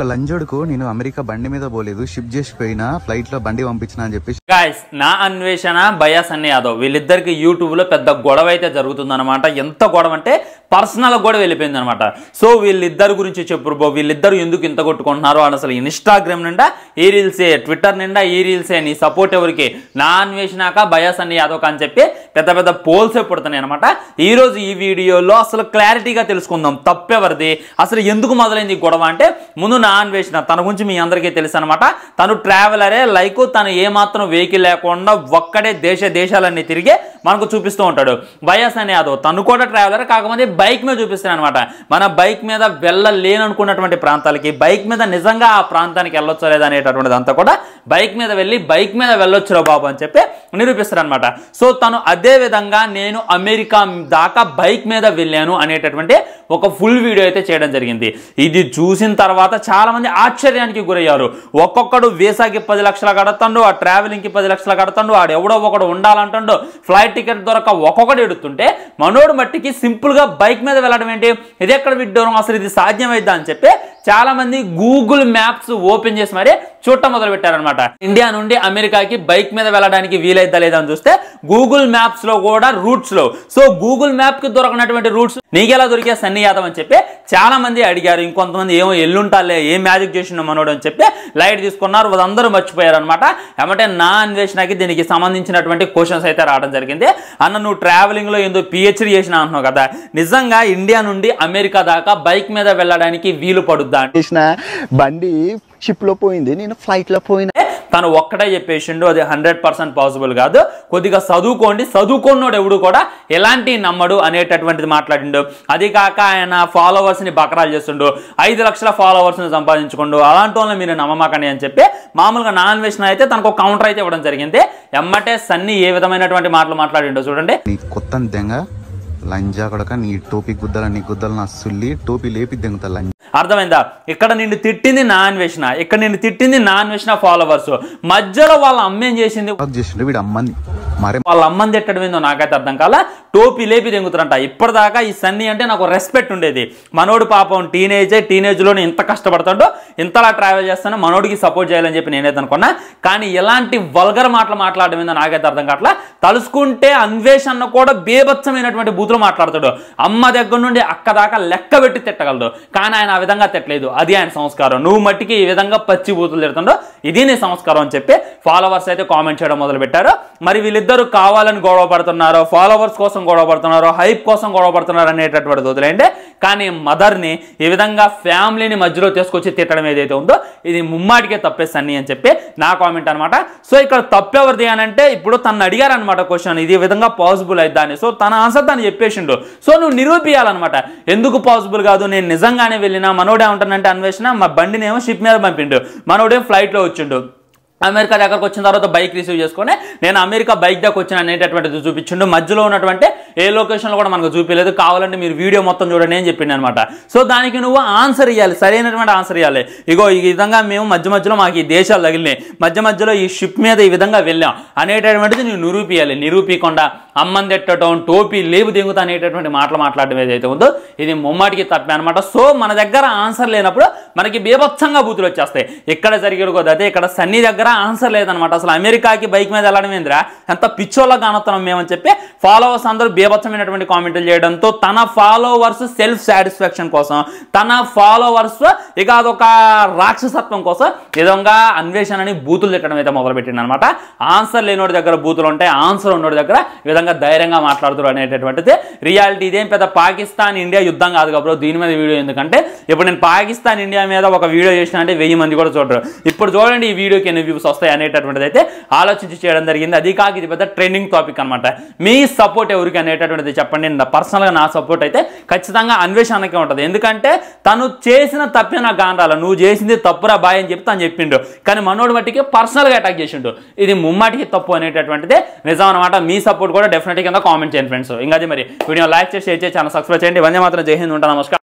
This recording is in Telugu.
ఒక లంజోడుకు నేను అమెరికా బండి మీద పోలేదు షిప్ చేసి పోయినా ఫ్లైట్ లో బండి పంపించిన అని చెప్పేసి గాయస్ నా అన్వేషణ బయాస్ అన్ని యాదవ్ వీళ్ళిద్దరికి యూట్యూబ్ లో పెద్ద గొడవ అయితే జరుగుతుందన్నమాట ఎంత గొడవ అంటే పర్సనల్ గొడవ వెళ్ళిపోయింది అనమాట సో వీళ్ళిద్దరు గురించి చెప్పు బో వీళ్ళిద్దరు ఎందుకు ఇంత కొట్టుకుంటున్నారు అని అసలు ఇన్స్టాగ్రామ్ నిండా ఈ రీల్సే ట్విట్టర్ నిండా ఈ రీల్సే నీ సపోర్ట్ ఎవరికి నా అన్వేషణాక బయాస్ అన్ని యాదవ్ అని చెప్పి పెద్ద పెద్ద పోల్స్ పుడుతున్నాయి అనమాట ఈ రోజు ఈ వీడియోలో అసలు క్లారిటీగా తెలుసుకుందాం తప్పెవరిది అసలు ఎందుకు మొదలైంది గొడవ అంటే ముందు నా అన్వేషణ తన గురించి మీ అందరికీ తెలుసు అనమాట తను ట్రావెలరే లైక్ తను ఏమాత్రం వెహికల్ లేకుండా ఒక్కడే దేశ దేశాలన్నీ తిరిగి మనకు చూపిస్తూ ఉంటాడు వైఎస్ అని అదో తను కూడా ట్రావెలర్ కాకపోతే బైక్ మీద చూపిస్తాను అనమాట మన బైక్ మీద వెళ్ళలేననుకున్నటువంటి ప్రాంతాలకి బైక్ మీద నిజంగా ఆ ప్రాంతానికి వెళ్ళొచ్చు లేదనేటటువంటిది అంతా కూడా బైక్ మీద వెళ్ళి బైక్ మీద వెళ్ళొచ్చురా బాబు అని చెప్పి అనమాట సో తను అదే విధంగా నేను అమెరికా దాకా బైక్ మీద వెళ్ళాను అనేటటువంటి ఒక ఫుల్ వీడియో అయితే చేయడం జరిగింది ఇది చూసిన తర్వాత చాలా చాలామంది ఆశ్చర్యానికి గురయ్యారు ఒక్కొక్కడు వీసాకి పది లక్షలు కడతాడు ఆ ట్రావెలింగ్కి పది లక్షలు కడతాడు ఆడు ఎవడో ఒకడు ఉండాలంటాడు ఫ్లైట్ టికెట్ దొరక ఒక్కొక్కడు ఎడుతుంటే మనోడు మట్టికి సింపుల్గా బైక్ మీద వెళ్ళడం ఏంటి ఇది ఎక్కడ విడ్డూరం అసలు ఇది సాధ్యమైద్దా అని చెప్పి చాలామంది గూగుల్ మ్యాప్స్ ఓపెన్ చేసి మరి చూడటం పెట్టారనమాట ఇండియా నుండి అమెరికాకి బైక్ మీద వెళ్ళడానికి వీలైతే లేదా అని చూస్తే గూగుల్ మ్యాప్స్ లో కూడా రూట్స్ లో సో గూగుల్ మ్యాప్ కి దొరకనటువంటి రూట్స్ నీకెలా దొరికే సన్నీ యాదవ్ అని చెప్పి చాలా మంది అడిగారు ఇంకొంతమంది ఏమో ఎల్లుంటాలే ఏం మ్యాజిక్ చేసిన మనోడు అని చెప్పి లైట్ తీసుకున్నారు అందరూ మర్చిపోయారు అనమాట ఏమంటే నా అన్వేషణకి దీనికి సంబంధించినటువంటి క్వశ్చన్స్ అయితే రావడం జరిగింది అన్న నువ్వు ట్రావెలింగ్ లో ఏందో పిహెచ్డి చేసిన అంటున్నావు కదా నిజంగా ఇండియా నుండి అమెరికా దాకా బైక్ మీద వెళ్ళడానికి వీలు పడుద్దా బండి షిప్లో పోయింది నేను ఫ్లైట్లో పోయిన తను ఒక్కడే చెప్పేసిండు అది హండ్రెడ్ పర్సెంట్ పాసిబుల్ కాదు కొద్దిగా చదువుకోండి చదువుకున్నోడు ఎవడు కూడా ఎలాంటి నమ్మడు అనేటటువంటిది మాట్లాడిండు అది కాక ఆయన ఫాలోవర్స్ని బకరాలు చేస్తుండు ఐదు లక్షల ఫాలోవర్స్ని సంపాదించుకుండు అలాంటి వాళ్ళని మీరు నమ్మమాకండి అని చెప్పి మామూలుగా నాన్ వేషన్ అయితే తనకు కౌంటర్ అయితే ఇవ్వడం జరిగింది ఎమ్మటే సన్ని ఏ విధమైనటువంటి మాటలు మాట్లాడిండు చూడండి కొత్త లంజా కొడక నీ టోపీ గుద్దల నీ గుద్దలు నా సుల్లి టోపీ లేపి దెంగుతా లంజ అర్థమైందా ఇక్కడ నిన్ను తిట్టింది నా అన్వేషణ ఇక్కడ నిన్ను తిట్టింది నా అన్వేషణ ఫాలోవర్స్ మధ్యలో వాళ్ళ అమ్మేం చేసింది అమ్మని మరి వాళ్ళ అమ్మని తిట్టడం ఏందో నాకైతే అర్థం కాల టోపీ లేపి తెంగుతారంట ఇప్పటిదాకా ఈ సన్నీ అంటే నాకు రెస్పెక్ట్ ఉండేది మనోడు పాపం టీనేజే లోనే ఇంత కష్టపడతాడో ఇంతలా ట్రావెల్ చేస్తాను మనోడికి సపోర్ట్ చేయాలని చెప్పి నేనైతే అనుకున్నా కానీ ఎలాంటి వల్గర్ మాటలు మాట్లాడడం ఏందో నాకైతే అర్థం కావట్లా తలుసుకుంటే అన్వేషణ కూడా బేభత్సమైనటువంటి బూతులు మాట్లాడతాడు అమ్మ దగ్గర నుండి అక్క దాకా లెక్క పెట్టి తిట్టగలడు కానీ ఆయన ఆ విధంగా తిట్టలేదు అది ఆయన సంస్కారం నువ్వు మట్టికి ఈ విధంగా పచ్చి బూతులు తిడుతుండో ఇది నీ సంస్కారం అని చెప్పి ఫాలోవర్స్ అయితే కామెంట్ చేయడం మొదలు పెట్టారు మరి వీళ్ళిద్దరు ఇద్దరు కావాలని గొడవ పడుతున్నారో ఫాలోవర్స్ కోసం గొడవ పడుతున్నారో హైప్ కోసం గొడవ పడుతున్నారో అనేటటువంటి వదిలేండి కానీ మదర్ని ఈ విధంగా ఫ్యామిలీని మధ్యలో తీసుకొచ్చి తిట్టడం ఏదైతే ఉందో ఇది ముమ్మాటికే తప్పేస్తాన్ని అని చెప్పి నా కామెంట్ అనమాట సో ఇక్కడ తప్పెవరిది అని అంటే ఇప్పుడు తను అడిగారనమాట క్వశ్చన్ ఇది విధంగా పాసిబుల్ అని సో తన ఆన్సర్ తను చెప్పేసిండు సో నువ్వు నిరూపియాలన్నమాట ఎందుకు పాసిబుల్ కాదు నేను నిజంగానే వెళ్ళినా మనోడే ఉంటానంటే అన్వేషణ మా బండినేమో షిప్ మీద పంపిండు మనోడేం ఫ్లైట్లో వచ్చిండు అమెరికా దగ్గరకు వచ్చిన తర్వాత బైక్ రిసీవ్ చేసుకొని నేను అమెరికా బైక్ దగ్గర వచ్చిన అనేటటువంటిది చూపించిండు మధ్యలో ఉన్నటువంటి ఏ లొకేషన్లో కూడా మనకు చూపించలేదు కావాలంటే మీరు వీడియో మొత్తం చూడండి అని చెప్పిండు అనమాట సో దానికి నువ్వు ఆన్సర్ ఇవ్వాలి సరైనటువంటి ఆన్సర్ ఇవ్వాలి ఇగో ఈ విధంగా మేము మధ్య మధ్యలో మాకు ఈ దేశాలు తగిలినాయి మధ్య మధ్యలో ఈ షిప్ మీద ఈ విధంగా వెళ్ళాం అనేటటువంటిది నువ్వు నిరూపియాలి నిరూపించకుండా అమ్మం తిట్టడం టోపీ లేవు దిగుతా అనేటటువంటి మాటలు మాట్లాడడం ఏదైతే ఉందో ఇది ముమ్మాటికి తప్పే అనమాట సో మన దగ్గర ఆన్సర్ లేనప్పుడు మనకి బీభత్సంగా బూతులు వచ్చేస్తాయి ఎక్కడ జరిగేది కదా ఇక్కడ సన్నీ దగ్గర ఆన్సర్ లేదనమాట అసలు అమెరికాకి బైక్ మీద వెళ్ళడం ఏంద్రా ఎంత పిచ్చోళ్ళ కానొస్తున్నాం మేమని చెప్పి ఫాలోవర్స్ అందరూ బీభత్సమైనటువంటి కామెంట్లు చేయడంతో తన ఫాలోవర్స్ సెల్ఫ్ సాటిస్ఫాక్షన్ కోసం తన ఫాలోవర్స్ ఇక అదొక రాక్షసత్వం కోసం విధంగా అన్వేషణని బూతులు తిట్టడం అయితే మొదలుపెట్టింది అనమాట ఆన్సర్ లేనోడి దగ్గర బూతులు ఉంటాయి ఆన్సర్ ఉన్నోడి దగ్గర విధంగా ధైర్యంగా మాట్లాడుతారు అనేటటువంటిది రియాలిటీ ఇదేం పెద్ద పాకిస్తాన్ ఇండియా యుద్ధం కాదు కాబట్టి దీని మీద వీడియో ఎందుకంటే ఇప్పుడు నేను పాకిస్తాన్ ఇండియా మీద ఒక వీడియో చేసిన అంటే వెయ్యి మంది కూడా చూడరు ఇప్పుడు చూడండి ఈ వీడియోకి ఎన్ని వ్యూస్ వస్తాయి అనేటటువంటిది అయితే ఆలోచించి చేయడం జరిగింది అది కాక ఇది పెద్ద ట్రెండింగ్ టాపిక్ అనమాట మీ సపోర్ట్ ఎవరికి అనేటటువంటిది చెప్పండి పర్సనల్గా నా సపోర్ట్ అయితే ఖచ్చితంగా అన్వేషణకే ఉంటుంది ఎందుకంటే తను చేసిన తప్పిన అది నాకు కానరాల నువ్వు చేసింది తప్పురా బాయ్ అని చెప్తా అని చెప్పిండు కానీ మనోడు మట్టికి పర్సనల్గా అటాక్ చేసిండు ఇది ముమ్మాటికి తప్పు అనేటటువంటిది నిజం అనమాట మీ సపోర్ట్ కూడా డెఫినెట్గా కింద కామెంట్ చేయండి ఫ్రెండ్స్ ఇంకా మరి వీడియో లైక్ చేసి షేర్ చేసి ఛానల్ సబ్స్క్రైబ్ చేయండి వందే మాత్రం జై హింద్ ఉంటాను నమస్కారం